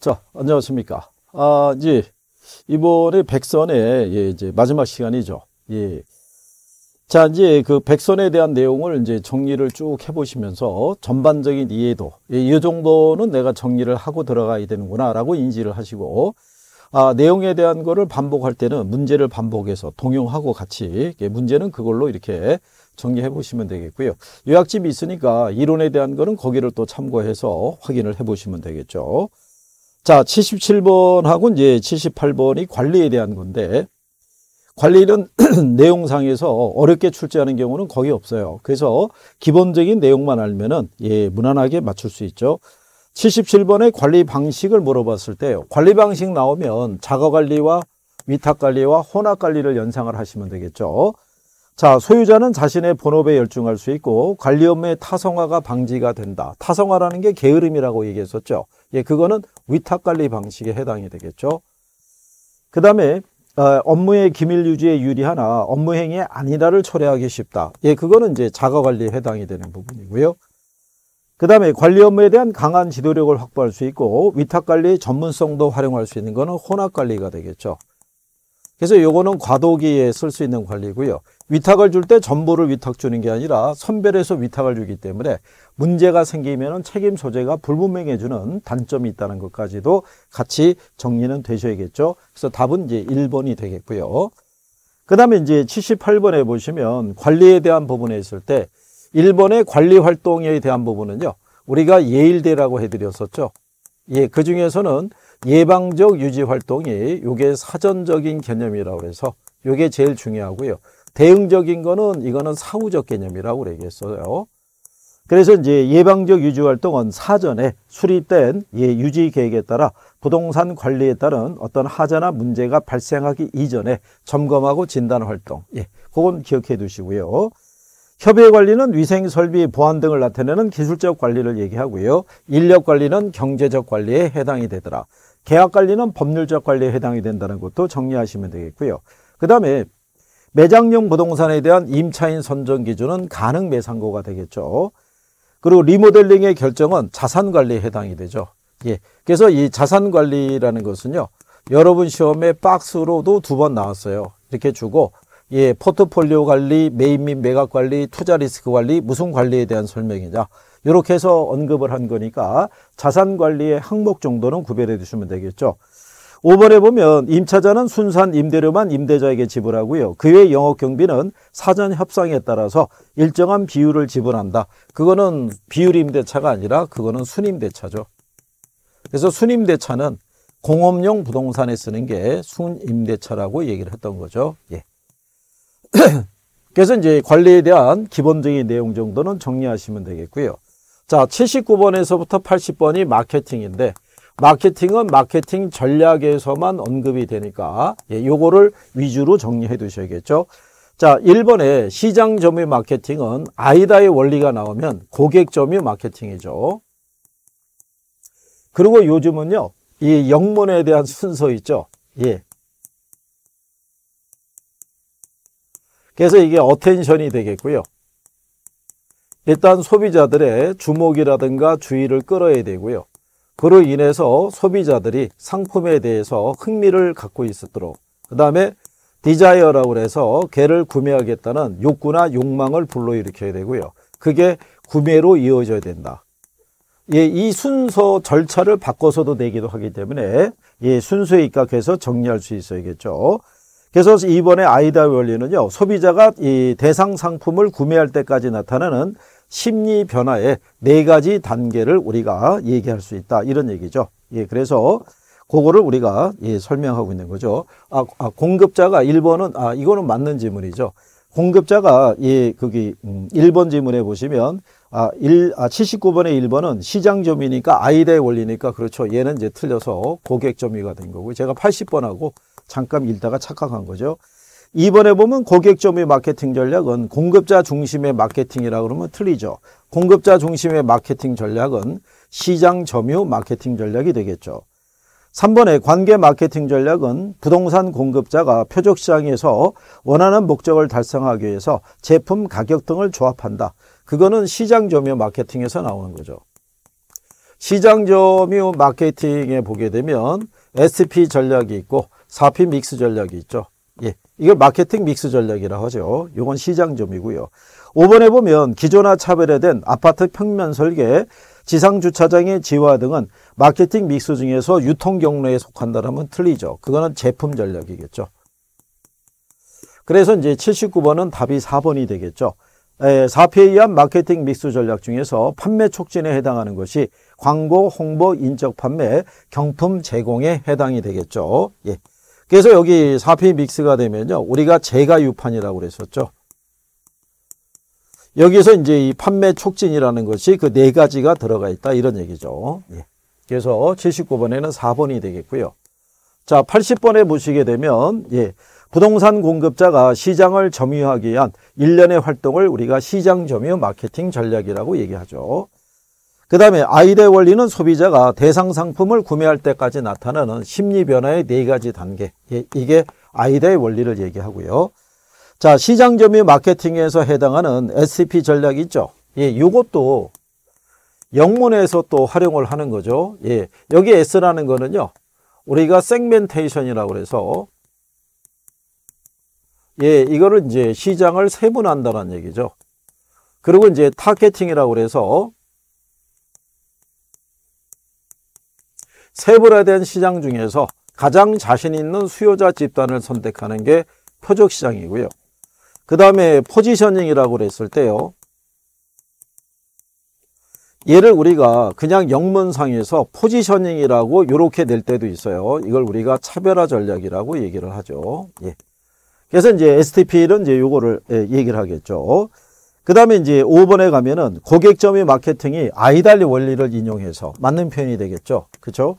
자, 안녕하십니까. 아, 이제 이번에 백선의 예, 이제 마지막 시간이죠. 예. 자, 이제 그 백선에 대한 내용을 이제 정리를 쭉 해보시면서 전반적인 이해도, 예, 이 정도는 내가 정리를 하고 들어가야 되는구나라고 인지를 하시고, 아, 내용에 대한 거를 반복할 때는 문제를 반복해서 동용하고 같이, 예, 문제는 그걸로 이렇게 정리해 보시면 되겠고요. 요약집이 있으니까 이론에 대한 거는 거기를 또 참고해서 확인을 해 보시면 되겠죠. 자, 77번하고 이제 78번이 관리에 대한 건데 관리는 내용상에서 어렵게 출제하는 경우는 거의 없어요. 그래서 기본적인 내용만 알면은 예, 무난하게 맞출 수 있죠. 77번의 관리 방식을 물어봤을 때요. 관리 방식 나오면 자가 관리와 위탁 관리와 혼합 관리를 연상을 하시면 되겠죠. 자, 소유자는 자신의 본업에 열중할 수 있고 관리 업무의 타성화가 방지가 된다. 타성화라는 게 게으름이라고 얘기했었죠. 예, 그거는 위탁관리 방식에 해당이 되겠죠. 그 다음에 어, 업무의 기밀 유지에 유리하나 업무 행위 아니다를 초래하기 쉽다. 예, 그거는 이제 자가 관리에 해당이 되는 부분이고요. 그 다음에 관리 업무에 대한 강한 지도력을 확보할 수 있고 위탁 관리의 전문성도 활용할 수 있는 것은 혼합 관리가 되겠죠. 그래서 요거는 과도기에 쓸 수 있는 관리고요 위탁을 줄 때 전부를 위탁 주는 게 아니라 선별해서 위탁을 주기 때문에 문제가 생기면 책임 소재가 불분명해주는 단점이 있다는 것까지도 같이 정리는 되셔야겠죠. 그래서 답은 이제 1번이 되겠고요. 그 다음에 이제 78번에 보시면 관리에 대한 부분에 있을 때 1번의 관리 활동에 대한 부분은요. 우리가 예일대라고 해드렸었죠. 예, 그 중에서는 예방적 유지 활동이 요게 사전적인 개념이라고 해서 이게 제일 중요하고요. 대응적인 거는 이거는 사후적 개념이라고 얘기했어요 그래서 이제 예방적 유지 활동은 사전에 수립된 예, 유지 계획에 따라 부동산 관리에 따른 어떤 하자나 문제가 발생하기 이전에 점검하고 진단 활동. 예. 그건 기억해 두시고요. 협의 관리는 위생 설비 보안 등을 나타내는 기술적 관리를 얘기하고요. 인력 관리는 경제적 관리에 해당이 되더라. 계약 관리는 법률적 관리에 해당이 된다는 것도 정리하시면 되겠고요. 그 다음에 매장용 부동산에 대한 임차인 선정 기준은 가능 매상고가 되겠죠. 그리고 리모델링의 결정은 자산 관리에 해당이 되죠. 예. 그래서 이 자산 관리라는 것은요. 여러분 시험에 박스로도 두 번 나왔어요. 이렇게 주고 예, 포트폴리오 관리, 매입 및 매각 관리, 투자 리스크 관리, 무슨 관리에 대한 설명이자 이렇게 해서 언급을 한 거니까 자산 관리의 항목 정도는 구별해 두시면 되겠죠. 5번에 보면 임차자는 순산 임대료만 임대자에게 지불하고요. 그 외 영업 경비는 사전 협상에 따라서 일정한 비율을 지불한다. 그거는 비율 임대차가 아니라 그거는 순임대차죠. 그래서 순임대차는 공업용 부동산에 쓰는 게 순임대차라고 얘기를 했던 거죠. 예. 그래서 이제 관리에 대한 기본적인 내용 정도는 정리하시면 되겠고요. 자, 79번에서부터 80번이 마케팅인데 마케팅은 마케팅 전략에서만 언급이 되니까 예, 요거를 위주로 정리해 두셔야겠죠. 자, 1번에 시장 점유 마케팅은 아이다의 원리가 나오면 고객 점유 마케팅이죠. 그리고 요즘은요. 이 영문에 대한 순서 있죠. 예. 그래서 이게 어텐션이 되겠고요. 일단 소비자들의 주목이라든가 주의를 끌어야 되고요. 그로 인해서 소비자들이 상품에 대해서 흥미를 갖고 있었도록 그 다음에 디자이어라고 해서 개를 구매하겠다는 욕구나 욕망을 불러일으켜야 되고요. 그게 구매로 이어져야 된다. 예, 이 순서 절차를 바꿔서도 되기도 하기 때문에 예, 순서에 입각해서 정리할 수 있어야겠죠. 그래서 이번에 아이다 원리는요. 소비자가 이 대상 상품을 구매할 때까지 나타나는 심리 변화의 네 가지 단계를 우리가 얘기할 수 있다. 이런 얘기죠. 예, 그래서 그거를 우리가 예, 설명하고 있는 거죠. 아, 아 공급자가 1번은 아 이거는 맞는 질문이죠. 공급자가 예, 거기 음, 1번 질문에 보시면 아, 1, 아 79번의 1번은 시장 점이니까 아이다의 원리니까 그렇죠. 얘는 이제 틀려서 고객 점이가된 거고 제가 80번하고 잠깐 읽다가 착각한 거죠. 이번에 보면 고객점의 마케팅 전략은 공급자 중심의 마케팅이라 고 그러면 틀리죠. 공급자 중심의 마케팅 전략은 시장 점유 마케팅 전략이 되겠죠. 3번의 관계 마케팅 전략은 부동산 공급자가 표적시장에서 원하는 목적을 달성하기 위해서 제품 가격 등을 조합한다. 그거는 시장 점유 마케팅에서 나오는 거죠. 시장 점유 마케팅에 보게 되면 SP 전략이 있고 사피 믹스 전략이 있죠. 예, 이걸 마케팅 믹스 전략이라 고 하죠. 이건 시장점이고요. 5번에 보면 기존화 차별화된 아파트 평면 설계, 지상 주차장의 지화 등은 마케팅 믹스 중에서 유통 경로에 속한다라면 틀리죠. 그거는 제품 전략이겠죠. 그래서 이제 79번은 답이 4번이 되겠죠. 4P에 의한 마케팅 믹스 전략 중에서 판매 촉진에 해당하는 것이 광고, 홍보, 인적 판매, 경품 제공에 해당이 되겠죠. 예. 그래서 여기 4피 믹스가 되면요. 우리가 재가 유판이라고 그랬었죠. 여기서 이제 이 판매 촉진이라는 것이 그 네 가지가 들어가 있다 이런 얘기죠. 예. 그래서 79번에는 4번이 되겠고요. 자, 80번에 보시게 되면 예. 부동산 공급자가 시장을 점유하기 위한 일련의 활동을 우리가 시장 점유 마케팅 전략이라고 얘기하죠. 그 다음에 아이의 원리는 소비자가 대상 상품을 구매할 때까지 나타나는 심리 변화의 네 가지 단계 예, 이게 아이의 원리를 얘기하고요 자 시장 점유 마케팅에서 해당하는 SCP 전략이 있죠 예, 이것도 영문에서 또 활용을 하는 거죠 예, 여기 S라는 거는요 우리가 생멘테이션이라고 해서 예, 이거를 이제 시장을 세분한다는 얘기죠 그리고 이제 타겟팅이라고 해서 세분화된 시장 중에서 가장 자신 있는 수요자 집단을 선택하는 게 표적 시장이고요. 그 다음에 포지셔닝이라고 그랬을 때요. 얘를 우리가 그냥 영문상에서 포지셔닝이라고 이렇게 낼 때도 있어요. 이걸 우리가 차별화 전략이라고 얘기를 하죠. 예. 그래서 이제 STP는 이제 요거를 예, 얘기를 하겠죠. 그 다음에 이제 5번에 가면은 고객 점유 마케팅이 아이달리 원리를 인용해서 맞는 표현이 되겠죠. 그렇죠?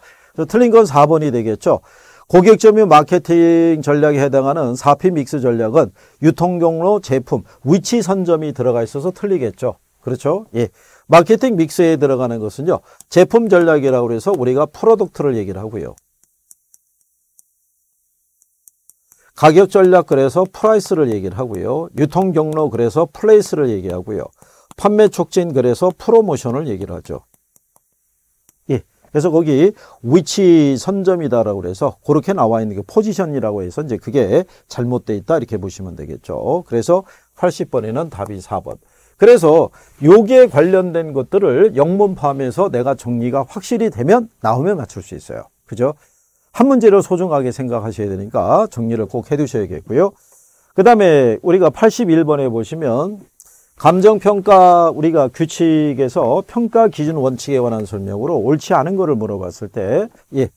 틀린 건 4번이 되겠죠. 고객 점유 마케팅 전략에 해당하는 4P 믹스 전략은 유통 경로, 제품, 위치 선점이 들어가 있어서 틀리겠죠. 그렇죠? 예. 마케팅 믹스에 들어가는 것은요. 제품 전략이라고 해서 우리가 프로덕트를 얘기를 하고요. 가격 전략 그래서 프라이스를 얘기를 하고요. 유통 경로 그래서 플레이스를 얘기하고요. 판매 촉진 그래서 프로모션을 얘기를 하죠. 예. 그래서 거기 위치 선점이다라고 그래서 그렇게 나와 있는 게 포지션이라고 해서 이제 그게 잘못돼 있다 이렇게 보시면 되겠죠. 그래서 80번에는 답이 4번. 그래서 여기에 관련된 것들을 영문 포함해서 내가 정리가 확실히 되면 나오면 맞출 수 있어요. 그죠? 한 문제를 소중하게 생각하셔야 되니까 정리를 꼭 해두셔야겠고요. 그 다음에 우리가 81번에 보시면 감정평가 우리가 규칙에서 평가 기준 원칙에 관한 설명으로 옳지 않은 것을 물어봤을 때 예.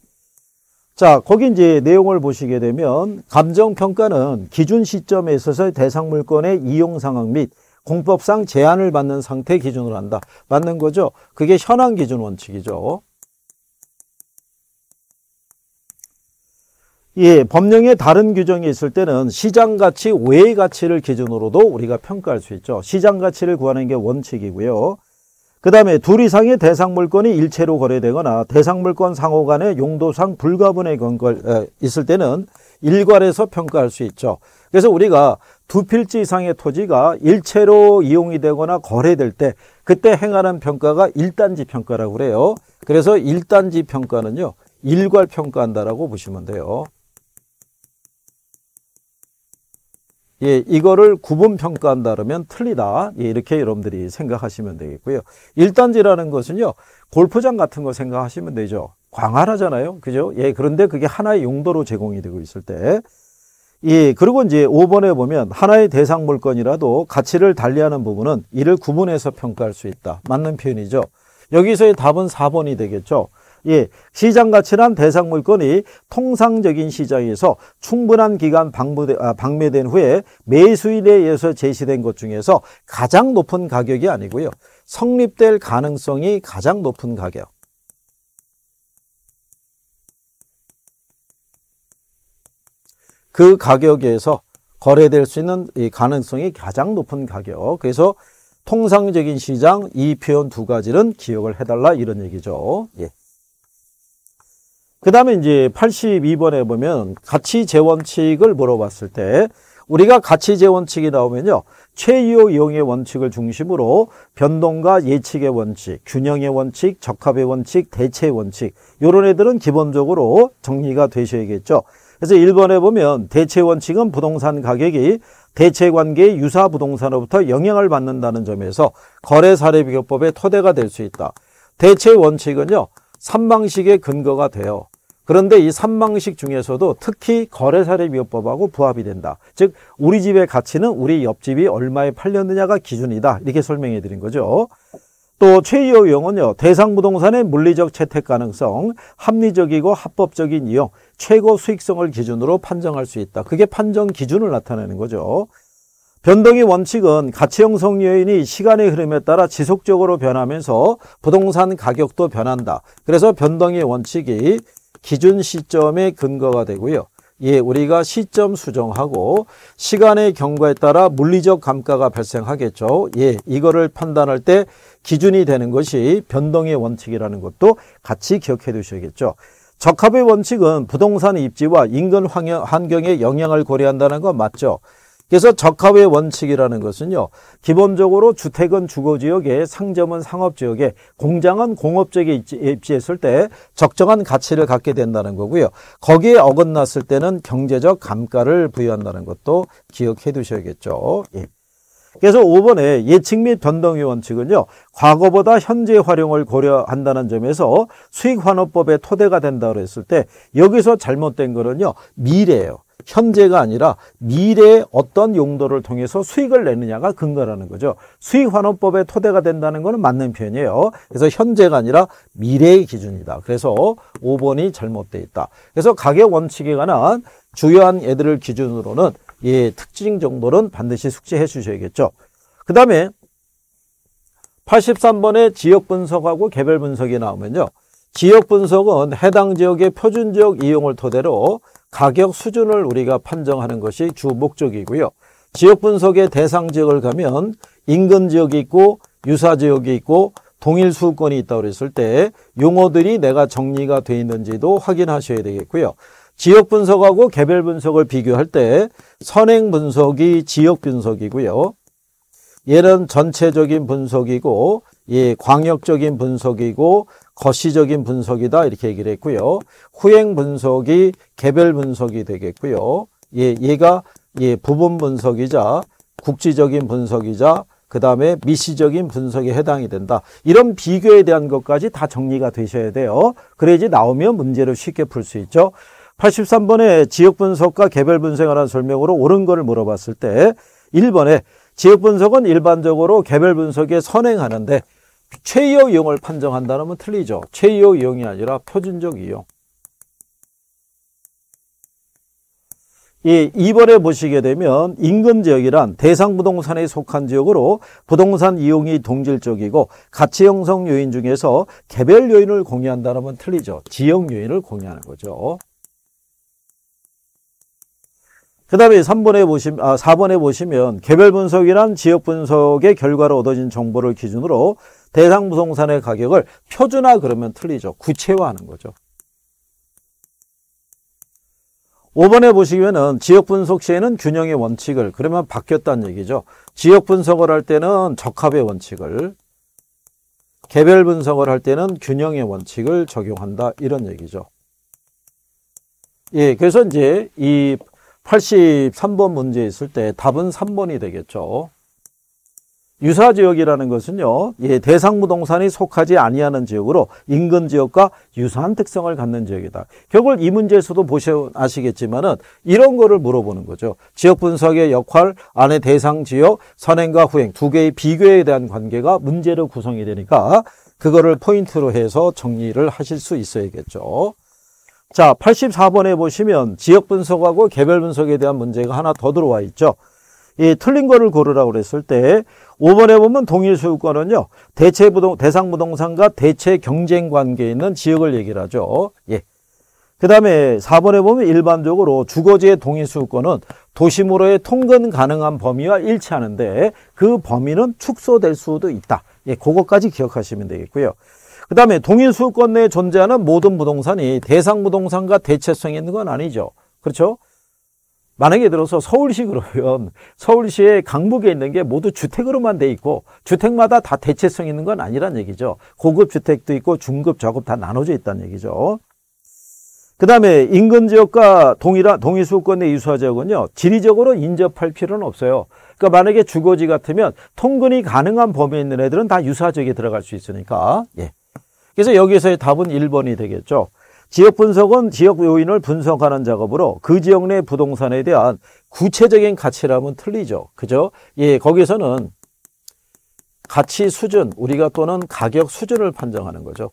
자 거기 이제 내용을 보시게 되면 감정평가는 기준 시점에 있어서 대상 물건의 이용 상황 및 공법상 제한을 받는 상태 기준으로 한다. 맞는 거죠? 그게 현황 기준 원칙이죠. 예, 법령의 다른 규정이 있을 때는 시장 가치 외의 가치를 기준으로도 우리가 평가할 수 있죠. 시장 가치를 구하는 게 원칙이고요. 그 다음에 둘 이상의 대상 물건이 일체로 거래되거나 대상 물건 상호 간의 용도상 불가분의 건걸 있을 때는 일괄해서 평가할 수 있죠. 그래서 우리가 두 필지 이상의 토지가 일체로 이용이 되거나 거래될 때 그때 행하는 평가가 일단지 평가라고 그래요. 그래서 일단지 평가는요. 일괄 평가한다라고 보시면 돼요. 예, 이거를 구분 평가한다 그러면 틀리다. 예, 이렇게 여러분들이 생각하시면 되겠고요. 1단지라는 것은요. 골프장 같은 거 생각하시면 되죠. 광활하잖아요. 그죠? 예, 그런데 그게 하나의 용도로 제공이 되고 있을 때 예, 그리고 이제 5번에 보면 하나의 대상 물건이라도 가치를 달리하는 부분은 이를 구분해서 평가할 수 있다. 맞는 표현이죠. 여기서의 답은 4번이 되겠죠. 예, 시장 가치란 대상 물건이 통상적인 시장에서 충분한 기간 방부되, 아, 방매된 후에 매수일에 의해서 제시된 것 중에서 가장 높은 가격이 아니고요. 성립될 가능성이 가장 높은 가격. 그 가격에서 거래될 수 있는 이 가능성이 가장 높은 가격. 그래서 통상적인 시장 이 표현 두 가지는 기억을 해달라 이런 얘기죠. 예. 그 다음에 이제 82번에 보면 가치재원칙을 물어봤을 때 우리가 가치재원칙이 나오면요. 최유호 이용의 원칙을 중심으로 변동과 예측의 원칙, 균형의 원칙, 적합의 원칙, 대체의 원칙 이런 애들은 기본적으로 정리가 되셔야겠죠. 그래서 1번에 보면 대체 원칙은 부동산 가격이 대체관계의 유사 부동산으로부터 영향을 받는다는 점에서 거래사례비교법의 토대가 될 수 있다. 대체 원칙은요. 삼방식의 근거가 돼요. 그런데 이 삼방식 중에서도 특히 거래사례비법하고 부합이 된다. 즉 우리 집의 가치는 우리 옆집이 얼마에 팔렸느냐가 기준이다. 이렇게 설명해 드린 거죠. 또최이용은요 대상부동산의 물리적 채택 가능성, 합리적이고 합법적인 이용, 최고 수익성을 기준으로 판정할 수 있다. 그게 판정 기준을 나타내는 거죠. 변동의 원칙은 가치 형성 요인이 시간의 흐름에 따라 지속적으로 변하면서 부동산 가격도 변한다. 그래서 변동의 원칙이 기준 시점의 근거가 되고요. 예, 우리가 시점 수정하고 시간의 경과에 따라 물리적 감가가 발생하겠죠. 예, 이거를 판단할 때 기준이 되는 것이 변동의 원칙이라는 것도 같이 기억해 두셔야겠죠. 적합의 원칙은 부동산 입지와 인근 환경의 영향을 고려한다는 건 맞죠. 그래서 적합의 원칙이라는 것은요. 기본적으로 주택은 주거지역에 상점은 상업지역에 공장은 공업지역에 입지했을 때 적정한 가치를 갖게 된다는 거고요. 거기에 어긋났을 때는 경제적 감가를 부여한다는 것도 기억해 두셔야겠죠. 예. 그래서 5번에 예측 및 변동의 원칙은요. 과거보다 현재 활용을 고려한다는 점에서 수익환호법의 토대가 된다고 했을 때 여기서 잘못된 거는요. 미래예요. 현재가 아니라 미래의 어떤 용도를 통해서 수익을 내느냐가 근거라는 거죠. 수익환원법의 토대가 된다는 것은 맞는 표현이에요. 그래서 현재가 아니라 미래의 기준이다. 그래서 5번이 잘못되어 있다. 그래서 가계 원칙에 관한 주요한 애들을 기준으로는 이 예, 특징 정도는 반드시 숙지해 주셔야겠죠. 그 다음에 83번에 지역 분석하고 개별 분석이 나오면요. 지역 분석은 해당 지역의 표준 지역 이용을 토대로 가격 수준을 우리가 판정하는 것이 주 목적이고요. 지역 분석의 대상 지역을 가면 인근 지역이 있고 유사 지역이 있고 동일 수급권이 있다고 그랬을때 용어들이 내가 정리가 돼 있는지도 확인하셔야 되겠고요. 지역 분석하고 개별 분석을 비교할 때 선행 분석이 지역 분석이고요. 얘는 전체적인 분석이고 예, 광역적인 분석이고 거시적인 분석이다 이렇게 얘기를 했고요. 후행 분석이 개별 분석이 되겠고요. 예, 얘가 예, 부분 분석이자 국지적인 분석이자 그 다음에 미시적인 분석에 해당이 된다. 이런 비교에 대한 것까지 다 정리가 되셔야 돼요. 그래야지 나오면 문제를 쉽게 풀 수 있죠. 83번에 지역 분석과 개별 분석에 관한 설명으로 옳은 것을 물어봤을 때 1번에 지역 분석은 일반적으로 개별 분석에 선행하는데 최여 이용을 판정한다면 틀리죠. 최여 이용이 아니라 표준적 이용. 예, 2번에 보시게 되면 인근 지역이란 대상 부동산에 속한 지역으로 부동산 이용이 동질적이고 가치 형성 요인 중에서 개별 요인을 공유한다는 건 틀리죠. 지역 요인을 공유하는 거죠. 그 다음에 3번에 보시면, 아, 4번에 보시면 개별 분석이란 지역 분석의 결과로 얻어진 정보를 기준으로 대상 부동산의 가격을 표준화 그러면 틀리죠. 구체화하는 거죠. 5번에 보시면은 지역 분석 시에는 균형의 원칙을 그러면 바뀌었다는 얘기죠. 지역 분석을 할 때는 적합의 원칙을 개별 분석을 할 때는 균형의 원칙을 적용한다 이런 얘기죠. 예, 그래서 이제 이 83번 문제 있을 때 답은 3번이 되겠죠. 유사 지역이라는 것은요. 예, 대상 부동산이 속하지 아니하는 지역으로 인근 지역과 유사한 특성을 갖는 지역이다. 결국 이 문제에서도 보셔 아시겠지만은 이런 거를 물어보는 거죠. 지역 분석의 역할 안에 대상 지역 선행과 후행 두 개의 비교에 대한 관계가 문제로 구성이 되니까 그거를 포인트로 해서 정리를 하실 수 있어야겠죠. 자, 84번에 보시면 지역 분석하고 개별 분석에 대한 문제가 하나 더 들어와 있죠. 이 틀린 거를 고르라고 그랬을 때 5번에 보면 동일 소유권은요. 대체 부동 대상 부동산과 대체 경쟁 관계에 있는 지역을 얘기를 하죠. 예. 그다음에 4번에 보면 일반적으로 주거지의 동일 소유권은 도심으로의 통근 가능한 범위와 일치하는데 그 범위는 축소될 수도 있다. 예, 그것까지 기억하시면 되겠고요. 그 다음에 동일 수유권 내에 존재하는 모든 부동산이 대상 부동산과 대체성이 있는 건 아니죠. 그렇죠? 만약에 들어서 서울시 그러면 서울시의 강북에 있는 게 모두 주택으로만 돼 있고 주택마다 다 대체성 있는 건 아니란 얘기죠. 고급 주택도 있고 중급, 저급 다 나눠져 있다는 얘기죠. 그 다음에 인근 지역과 동일한 동일 수권의 유사 지역은요 지리적으로 인접할 필요는 없어요. 그러니까 만약에 주거지 같으면 통근이 가능한 범위에 있는 애들은 다 유사 지역에 들어갈 수 있으니까. 예. 그래서 여기서의 답은 1번이 되겠죠. 지역 분석은 지역 요인을 분석하는 작업으로 그 지역 내 부동산에 대한 구체적인 가치라면 틀리죠. 그죠? 예, 거기서는 가치 수준, 우리가 또는 가격 수준을 판정하는 거죠.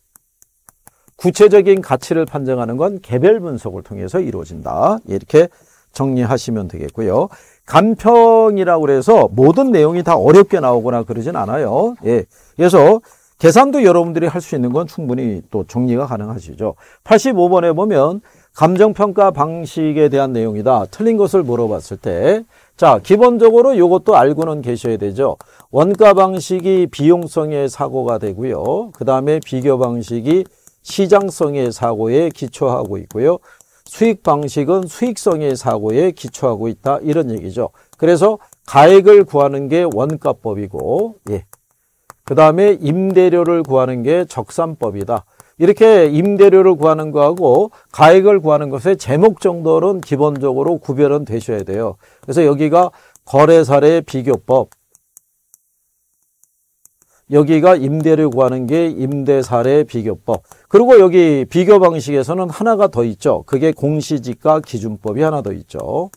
구체적인 가치를 판정하는 건 개별 분석을 통해서 이루어진다. 예, 이렇게 정리하시면 되겠고요. 간평이라고 그래서 모든 내용이 다 어렵게 나오거나 그러진 않아요. 예. 그래서 계산도 여러분들이 할 수 있는 건 충분히 또 정리가 가능하시죠. 85번에 보면 감정평가 방식에 대한 내용이다. 틀린 것을 물어봤을 때 자, 기본적으로 이것도 알고는 계셔야 되죠. 원가 방식이 비용성의 사고가 되고요. 그 다음에 비교 방식이 시장성의 사고에 기초하고 있고요. 수익 방식은 수익성의 사고에 기초하고 있다. 이런 얘기죠. 그래서 가액을 구하는 게 원가법이고, 예, 그 다음에 임대료를 구하는 게 적산법이다. 이렇게 임대료를 구하는 거하고 가액을 구하는 것의 제목 정도는 기본적으로 구별은 되셔야 돼요. 그래서 여기가 거래사례 비교법 여기가 임대료 구하는 게 임대사례 비교법 그리고 여기 비교 방식에서는 하나가 더 있죠. 그게 공시지가 기준법이 하나 더 있죠.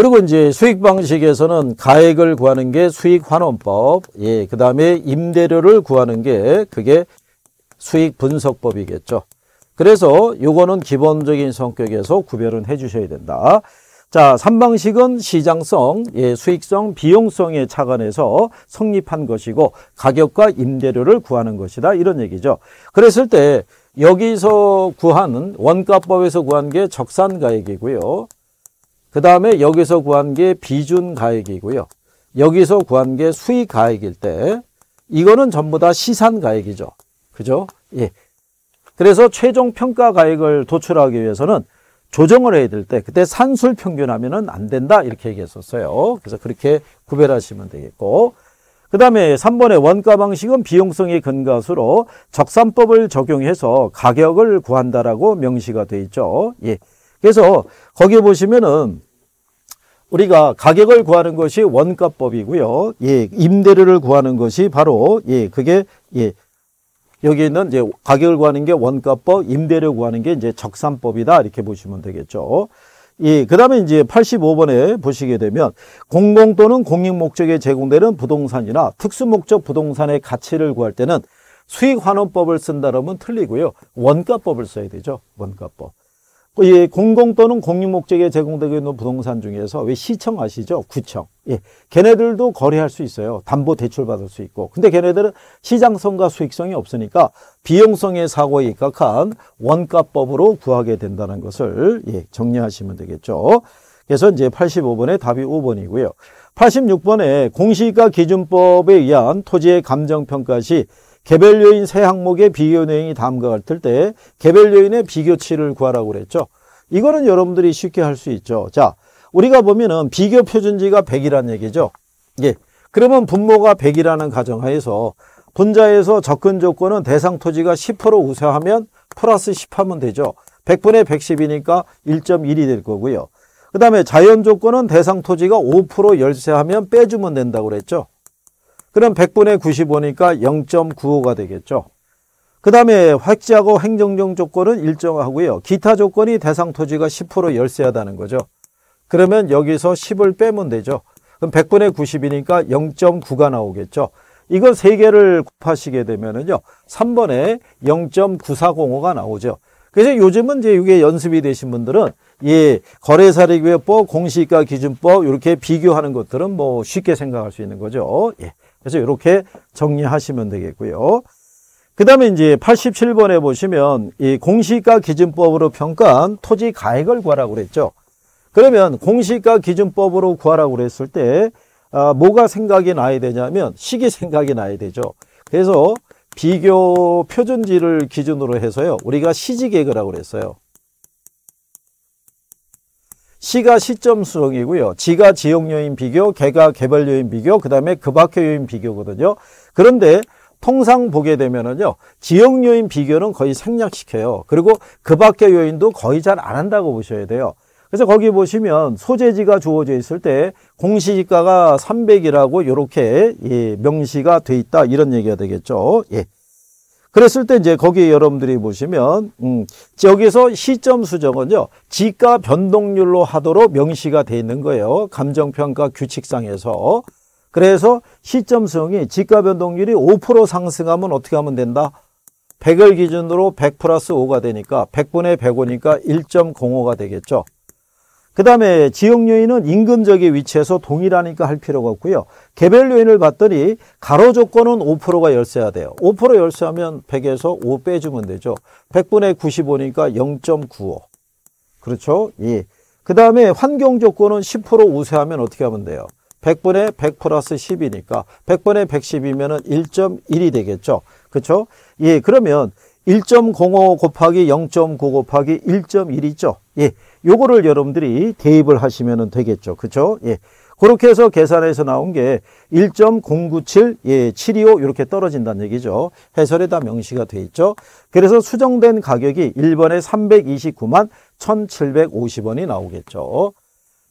그리고 이제 수익 방식에서는 가액을 구하는 게 수익 환원법, 예, 그 다음에 임대료를 구하는 게 그게 수익 분석법이겠죠. 그래서 요거는 기본적인 성격에서 구별은 해 주셔야 된다. 자, 3방식은 시장성, 예, 수익성, 비용성의 차관에서 성립한 것이고 가격과 임대료를 구하는 것이다. 이런 얘기죠. 그랬을 때 여기서 구하는 원가법에서 구한 게 적산가액이고요. 그 다음에 여기서 구한 게 비준 가액이고요. 여기서 구한 게 수익 가액일 때 이거는 전부 다 시산 가액이죠. 그죠? 예. 그래서 최종 평가 가액을 도출하기 위해서는 조정을 해야 될 때 그때 산술 평균하면은 안 된다 이렇게 얘기했었어요. 그래서 그렇게 구별하시면 되겠고 그 다음에 3번의 원가 방식은 비용성의 근가수로 적산법을 적용해서 가격을 구한다라고 명시가 돼 있죠. 예. 그래서 거기 보시면은 우리가 가격을 구하는 것이 원가법이고요. 예, 임대료를 구하는 것이 바로 예, 그게 예, 여기 있는 이제 가격을 구하는 게 원가법, 임대료 구하는 게 이제 적산법이다 이렇게 보시면 되겠죠. 예, 그 다음에 이제 85번에 보시게 되면 공공 또는 공익 목적에 제공되는 부동산이나 특수 목적 부동산의 가치를 구할 때는 수익 환원법을 쓴다 라면 틀리고요. 원가법을 써야 되죠. 원가법. 그, 예, 공공 또는 공유 목적에 제공되고 있는 부동산 중에서 왜 시청 아시죠? 구청. 예, 걔네들도 거래할 수 있어요. 담보 대출 받을 수 있고. 근데 걔네들은 시장성과 수익성이 없으니까 비용성의 사고에 입각한 원가법으로 구하게 된다는 것을 예, 정리하시면 되겠죠. 그래서 이제 8 5번에 답이 5번이고요. 86번에 공시가 기준법에 의한 토지의 감정평가 시 개별 요인 세 항목의 비교 내용이 다음과 같을 때 개별 요인의 비교치를 구하라고 그랬죠. 이거는 여러분들이 쉽게 할 수 있죠. 자, 우리가 보면은 비교 표준지가 100이라는 얘기죠. 예. 그러면 분모가 100이라는 가정하에서 분자에서 접근 조건은 대상 토지가 10% 우세하면 플러스 10 하면 되죠. 100분의 110이니까 1.1이 될 거고요. 그 다음에 자연 조건은 대상 토지가 5% 열세하면 빼주면 된다고 그랬죠. 그럼 100분의 95니까 0.95가 되겠죠. 그 다음에 획지하고 행정적 조건은 일정하고요. 기타 조건이 대상 토지가 10% 열세하다는 거죠. 그러면 여기서 10을 빼면 되죠. 그럼 100분의 90이니까 0.9가 나오겠죠. 이거 3개를 곱하시게 되면은요. 3번에 0.9405가 나오죠. 그래서 요즘은 이제 이게 연습이 되신 분들은 예, 거래사례기회법, 공시가 기준법 이렇게 비교하는 것들은 뭐 쉽게 생각할 수 있는 거죠. 예. 그래서 이렇게 정리하시면 되겠고요. 그 다음에 이제 87번에 보시면 이 공시가 기준법으로 평가한 토지 가액을 구하라고 그랬죠. 그러면 공시가 기준법으로 구하라고 그랬을 때 아, 뭐가 생각이 나야 되냐면 시기 생각이 나야 되죠. 그래서 비교 표준지를 기준으로 해서요. 우리가 시지계획을하고 그랬어요. 시가 시점 수성이고요. 지가 지역 요인 비교, 개가 개발 요인 비교, 그 다음에 그밖의 요인 비교거든요. 그런데 통상 보게 되면은요, 지역 요인 비교는 거의 생략시켜요. 그리고 그밖의 요인도 거의 잘 안 한다고 보셔야 돼요. 그래서 거기 보시면 소재지가 주어져 있을 때 공시지가가 300이라고 이렇게 예, 명시가 돼 있다 이런 얘기가 되겠죠. 예. 그랬을 때 이제 거기에 여러분들이 보시면 음, 여기서 시점 수정은요 지가 변동률로 하도록 명시가 돼 있는 거예요 감정평가 규칙상에서 그래서 시점 수정이 지가 변동률이 5% 상승하면 어떻게 하면 된다? 100을 기준으로 100 플러스 5가 되니까 100분의 105니까 0 1.05가 되겠죠 그 다음에 지역 요인은 임금적의 위치에서 동일하니까 할 필요가 없고요. 개별 요인을 봤더니 가로 조건은 5%가 열쇠야 돼요. 5% 열쇠하면 100에서 5 빼주면 되죠. 100분의 95니까 0.95. 그렇죠? 예. 그 다음에 환경 조건은 10% 우세하면 어떻게 하면 돼요? 100분의 100 플러스 10이니까 100분의 110이면 1.1이 되겠죠. 그렇죠? 예, 그러면 1.05 곱하기 0.9 곱하기 1.1이죠. 예. 요거를 여러분들이 대입을 하시면 되겠죠. 그렇죠? 예. 그렇게 해서 계산해서 나온 게 1.097, 예, 725 이렇게 떨어진다는 얘기죠. 해설에 다 명시가 돼 있죠. 그래서 수정된 가격이 1번에 329만 1,750원이 나오겠죠.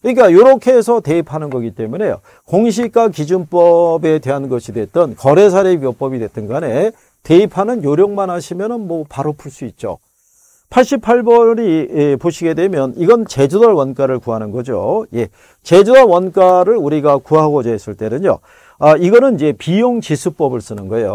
그러니까 이렇게 해서 대입하는 거기 때문에요. 공시가 기준법에 대한 것이 됐든 거래사례 비법이 됐든 간에 대입하는 요령만 하시면 뭐 바로 풀 수 있죠. 88벌이 예, 보시게 되면 이건 제주도 원가를 구하는 거죠. 예. 제주도 원가를 우리가 구하고자 했을 때는요. 아, 이거는 이제 비용 지수법을 쓰는 거예요.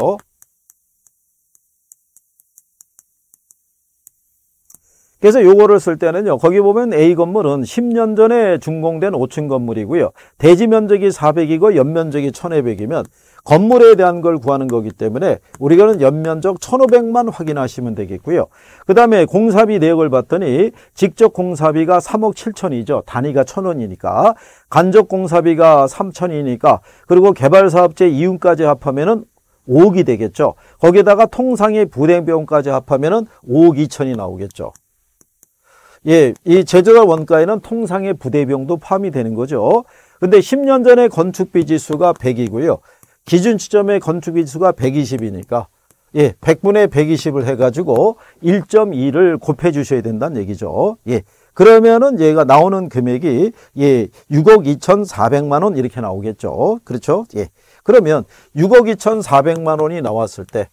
그래서 요거를 쓸 때는요. 거기 보면 A 건물은 10년 전에 준공된 5층 건물이고요. 대지 면적이 400이고 연면적이 1200이면 건물에 대한 걸 구하는 거기 때문에 우리가는 연면적 1,500만 확인하시면 되겠고요. 그 다음에 공사비 내역을 봤더니 직접 공사비가 3억 7천이죠. 단위가 1,000원이니까 간접 공사비가 3천이니까 그리고 개발사업체 이윤까지 합하면은 5억이 되겠죠. 거기에다가 통상의 부대비용까지 합하면은 5억 2천이 나오겠죠. 예, 이 제조자 원가에는 통상의 부대비용도 포함이 되는 거죠. 근데 10년 전에 건축비 지수가 100이고요. 기준 지점의 건축기수가 120이니까 예, 100분의 120을 해가지고 1.2를 곱해 주셔야 된다는 얘기죠. 예. 그러면은 얘가 나오는 금액이 예, 6억 2,400만 원 이렇게 나오겠죠. 그렇죠? 예. 그러면 6억 2,400만 원이 나왔을 때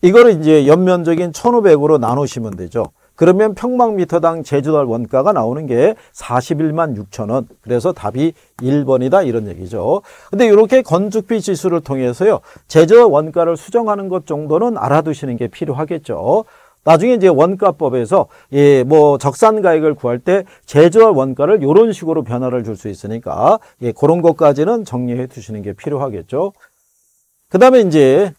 이거를 이제 연면적인 1,500으로 나누시면 되죠. 그러면 평방미터당 제주달 원가가 나오는 게 41만 6천 원. 그래서 답이 1번이다 이런 얘기죠. 근데 이렇게 건축비 지수를 통해서요. 제조 원가를 수정하는 것 정도는 알아두시는 게 필요하겠죠. 나중에 이제 원가법에서 예, 뭐 적산가액을 구할 때 제조할 원가를 이런 식으로 변화를 줄 수 있으니까 예, 그런 것까지는 정리해 두시는 게 필요하겠죠. 그 다음에 이제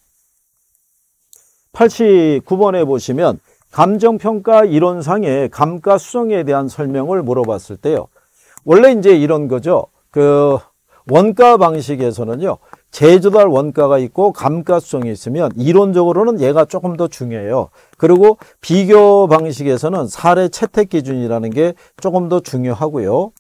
89번에 보시면 감정평가 이론상의 감가 수정에 대한 설명을 물어봤을 때요. 원래 이제 이런 거죠. 그 원가 방식에서는요. 재조달 원가가 있고 감가수정이 있으면 이론적으로는 얘가 조금 더 중요해요. 그리고 비교 방식에서는 사례 채택 기준이라는 게 조금 더 중요하고요.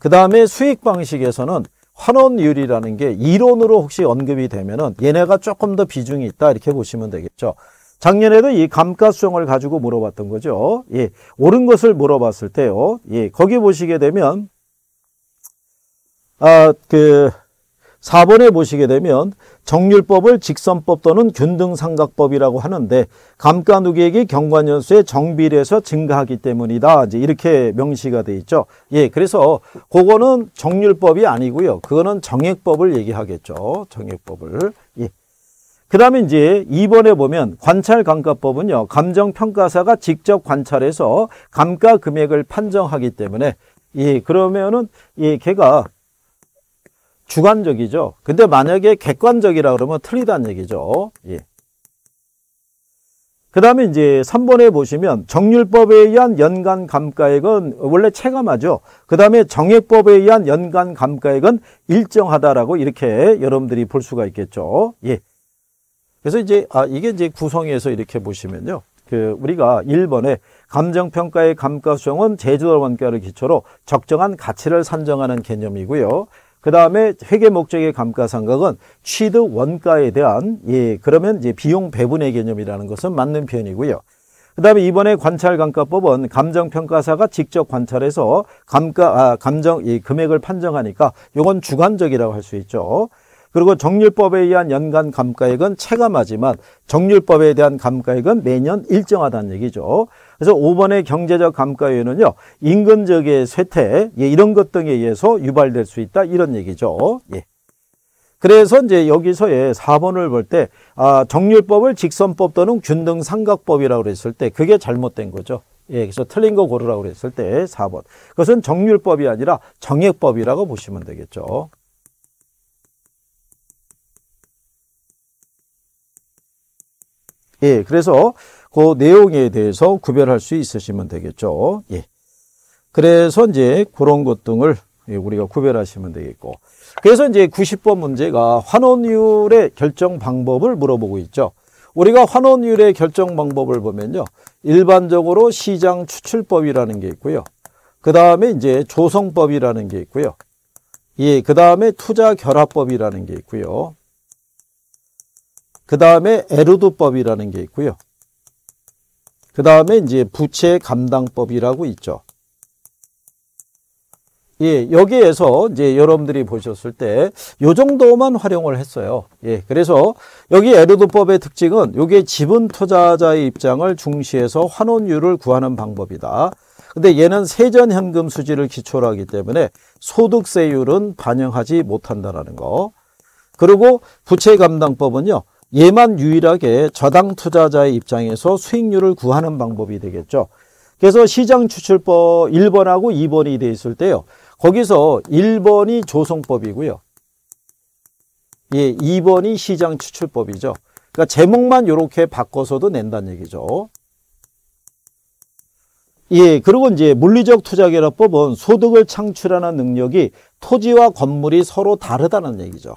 그 다음에 수익 방식에서는 환원율이라는 게 이론으로 혹시 언급이 되면은 얘네가 조금 더 비중이 있다 이렇게 보시면 되겠죠. 작년에도 이 감가수정을 가지고 물어봤던 거죠. 예, 옳은 것을 물어봤을 때요. 예, 거기 보시게 되면 아, 그 4번에 보시게 되면 정률법을 직선법 또는 균등상각법이라고 하는데 감가누계액이 경관연수에정비례해서 증가하기 때문이다. 이제 이렇게 명시가 돼 있죠. 예, 그래서 그거는 정률법이 아니고요. 그거는 정액법을 얘기하겠죠. 정액법을. 예. 그 다음에 이제 2번에 보면 관찰감가법은요. 감정평가사가 직접 관찰해서 감가 금액을 판정하기 때문에 예, 그러면은 예, 걔가 주관적이죠. 근데 만약에 객관적이라 그러면 틀리다는 얘기죠. 예. 그 다음에 이제 3번에 보시면 정률법에 의한 연간 감가액은 원래 체감하죠. 그 다음에 정액법에 의한 연간 감가액은 일정하다라고 이렇게 여러분들이 볼 수가 있겠죠. 예. 그래서 이제 아 이게 이제 구성에서 이렇게 보시면요. 그 우리가 1번에 감정평가의 감가수정은 제주도 원가를 기초로 적정한 가치를 산정하는 개념이고요. 그 다음에 회계 목적의 감가상각은 취득 원가에 대한 예 그러면 이제 비용 배분의 개념이라는 것은 맞는 표현이고요. 그 다음에 이번에 관찰감가법은 감정평가사가 직접 관찰해서 감가 아, 감정 이 금액을 판정하니까 이건 주관적이라고 할 수 있죠. 그리고 정률법에 의한 연간 감가액은 체감하지만 정률법에 대한 감가액은 매년 일정하다는 얘기죠. 그래서 5번의 경제적 감가위원은요. 임금적의 쇠퇴 예, 이런 것 등에 의해서 유발될 수 있다 이런 얘기죠. 예. 그래서 이제 여기서의 4번을 볼때 아, 정률법을 직선법 또는 균등 삼각법이라고 그랬을 때 그게 잘못된 거죠. 예, 그래서 틀린 거 고르라고 그랬을 때 4번. 그것은 정률법이 아니라 정액법이라고 보시면 되겠죠. 예, 그래서 그 내용에 대해서 구별할 수 있으시면 되겠죠. 예. 그래서 이제 그런 것 등을 예, 우리가 구별하시면 되겠고. 그래서 이제 90번 문제가 환원율의 결정 방법을 물어보고 있죠. 우리가 환원율의 결정 방법을 보면요. 일반적으로 시장 추출법이라는 게 있고요. 그 다음에 이제 조성법이라는 게 있고요. 예, 그 다음에 투자 결합법이라는 게 있고요. 그 다음에 에르도법이라는 게 있고요. 그 다음에 이제 부채 감당법이라고 있죠. 예, 여기에서 이제 여러분들이 보셨을 때 요 정도만 활용을 했어요. 예, 그래서 여기 에르도법의 특징은 요게 지분 투자자의 입장을 중시해서 환원율을 구하는 방법이다. 근데 얘는 세전 현금 수지를 기초로 하기 때문에 소득세율은 반영하지 못한다라는 거. 그리고 부채 감당법은요. 얘만 유일하게 저당 투자자의 입장에서 수익률을 구하는 방법이 되겠죠. 그래서 시장 추출법 1번하고 2번이 돼 있을 때요. 거기서 1번이 조성법이고요. 예, 2번이 시장 추출법이죠. 그러니까 제목만 이렇게 바꿔서도 낸다는 얘기죠. 예, 그리고 이제 물리적 투자결합법은 소득을 창출하는 능력이 토지와 건물이 서로 다르다는 얘기죠.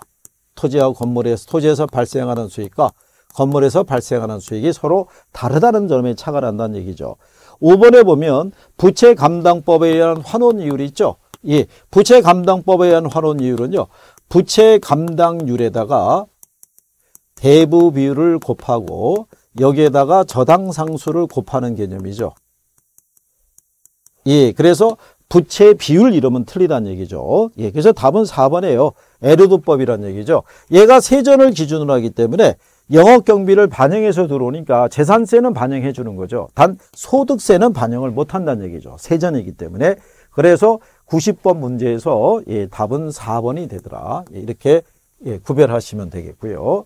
토지하고 건물에서 토지에서 발생하는 수익과 건물에서 발생하는 수익이 서로 다르다는 점에 착가한다는 얘기죠. 5번에 보면 부채 감당법에 의한 환원 이율이 있죠. 예, 부채 감당법에 의한 환원 이율은요. 부채 감당률에다가 대부 비율을 곱하고 여기에다가 저당 상수를 곱하는 개념이죠. 예, 그래서 부채 비율 이름은 틀리다는 얘기죠. 예, 그래서 답은 4번이에요. 에르도법이란 얘기죠. 얘가 세전을 기준으로 하기 때문에 영업 경비를 반영해서 들어오니까 재산세는 반영해 주는 거죠. 단 소득세는 반영을 못 한다는 얘기죠. 세전이기 때문에. 그래서 90번 문제에서 예, 답은 4번이 되더라. 예, 이렇게 예, 구별하시면 되겠고요.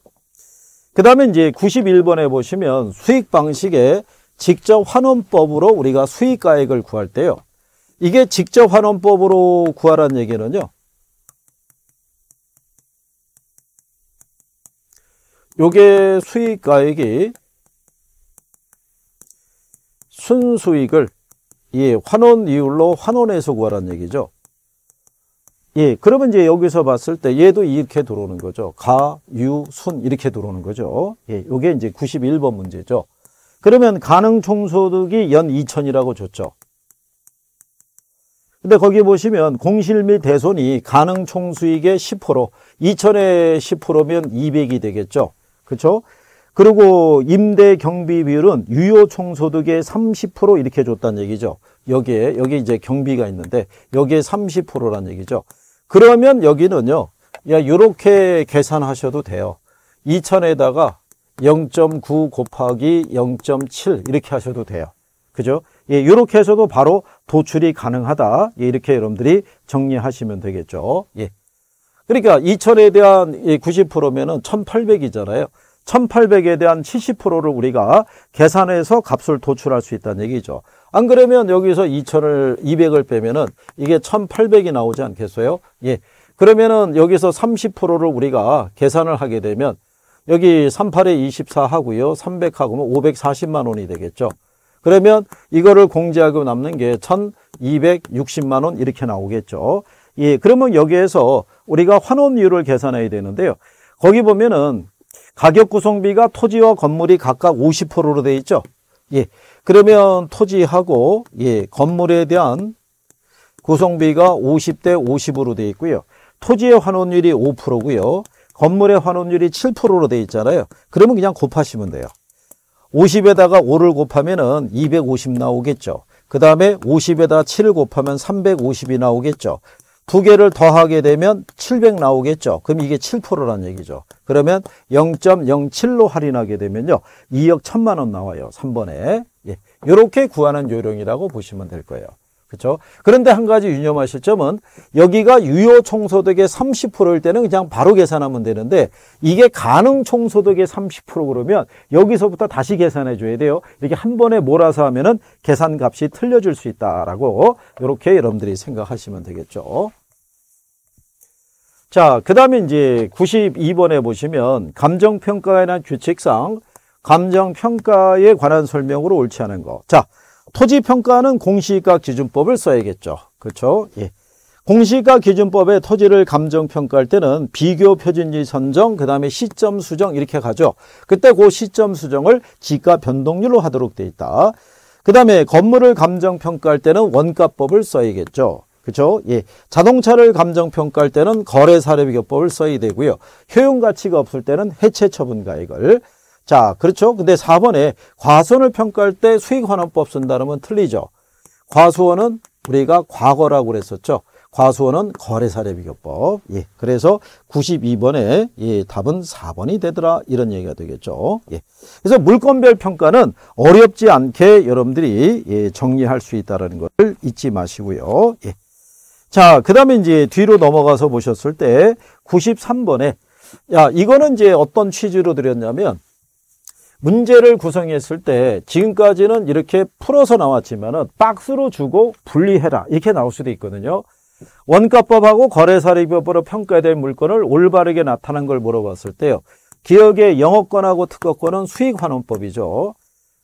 그 다음에 이제 91번에 보시면 수익 방식에 직접 환원법으로 우리가 수익가액을 구할 때요. 이게 직접 환원법으로 구하라는 얘기는요. 요게 수익가액이 순수익을 예, 환원이율로 환원해서 구하라는 얘기죠. 예, 그러면 이제 여기서 봤을 때 얘도 이렇게 들어오는 거죠. 가, 유, 순 이렇게 들어오는 거죠. 예, 요게 이제 91번 문제죠. 그러면 가능 총소득이 연 2천이라고 줬죠. 근데 거기 보시면 공실 및 대손이 가능 총수익의 10% 2 0 0 0에 10%면 200이 되겠죠. 그렇죠? 그리고 임대 경비 비율은 유효 총소득의 30% 이렇게 줬다는 얘기죠. 여기에 여기 이제 경비가 있는데 여기에 3 0라는 얘기죠. 그러면 여기는요. 야 요렇게 계산하셔도 돼요. 2 0 0 0에다가0.9 곱하기 0.7 이렇게 하셔도 돼요. 그죠? 예, 이렇게 해서도 바로 도출이 가능하다. 예, 이렇게 여러분들이 정리하시면 되겠죠. 예. 그러니까 이철에 대한 90%면은 1800이잖아요. 1800에 대한 70%를 우리가 계산해서 값을 도출할 수 있다는 얘기죠. 안 그러면 여기서 2000을 200을 빼면은 이게 1800이 나오지 않겠어요? 예. 그러면은 여기서 30%를 우리가 계산을 하게 되면 여기 38에 24 하고요. 300 하고면 540만 원이 되겠죠. 그러면 이거를 공제하고 남는 게 1260만 원 이렇게 나오겠죠. 예, 그러면 여기에서 우리가 환원율을 계산해야 되는데요. 거기 보면은 가격 구성비가 토지와 건물이 각각 50%로 되어 있죠. 예. 그러면 토지하고 예, 건물에 대한 구성비가 50대 50으로 되어 있고요. 토지의 환원율이 5%고요. 건물의 환원율이 7%로 되어 있잖아요. 그러면 그냥 곱하시면 돼요. 50에다가 5를 곱하면은 250 나오겠죠. 그 다음에 50에다 7을 곱하면 350이 나오겠죠. 두 개를 더하게 되면 700 나오겠죠. 그럼 이게 7라는 얘기죠. 그러면 0.07로 할인하게 되면요. 2억 1천만 원 나와요. 3번에. 예. 이렇게 구하는 요령이라고 보시면 될 거예요. 그렇죠? 그런데 한 가지 유념하실 점은 여기가 유효 총소득의 30%일 때는 그냥 바로 계산하면 되는데 이게 가능 총소득의 30% 그러면 여기서부터 다시 계산해 줘야 돼요. 이렇게 한 번에 몰아서 하면은 계산값이 틀려질 수 있다라고 이렇게 여러분들이 생각하시면 되겠죠. 자, 그다음에 이제 92번에 보시면 감정평가에 대한 규칙상 감정평가에 관한 설명으로 옳지 않은 거. 자, 토지 평가는 공시가 기준법을 써야겠죠. 그렇죠? 예. 공시가 기준법에 토지를 감정 평가할 때는 비교 표준지 선정, 그다음에 시점 수정 이렇게 가죠. 그때 그 시점 수정을 지가 변동률로 하도록 돼 있다. 그다음에 건물을 감정 평가할 때는 원가법을 써야겠죠. 그렇죠? 예. 자동차를 감정 평가할 때는 거래 사례 비교법을 써야 되고요. 효용 가치가 없을 때는 해체 처분 가액을 자, 그렇죠. 근데 4번에 과수원을 평가할 때 수익환원법 쓴다면 틀리죠. 과수원은 우리가 과거라고 그랬었죠. 과수원은 거래사례 비교법. 예. 그래서 92번에 예, 답은 4번이 되더라 이런 얘기가 되겠죠. 예. 그래서 물건별 평가는 어렵지 않게 여러분들이 예, 정리할 수 있다라는 것을 잊지 마시고요. 예. 자, 그다음에 이제 뒤로 넘어가서 보셨을 때 93번에 야, 이거는 이제 어떤 취지로 드렸냐면 문제를 구성했을 때 지금까지는 이렇게 풀어서 나왔지만은 박스로 주고 분리해라 이렇게 나올 수도 있거든요. 원가법하고 거래사례법으로 평가될 물건을 올바르게 나타난 걸 물어봤을 때요. 기억의 영업권하고 특허권은 수익환원법이죠.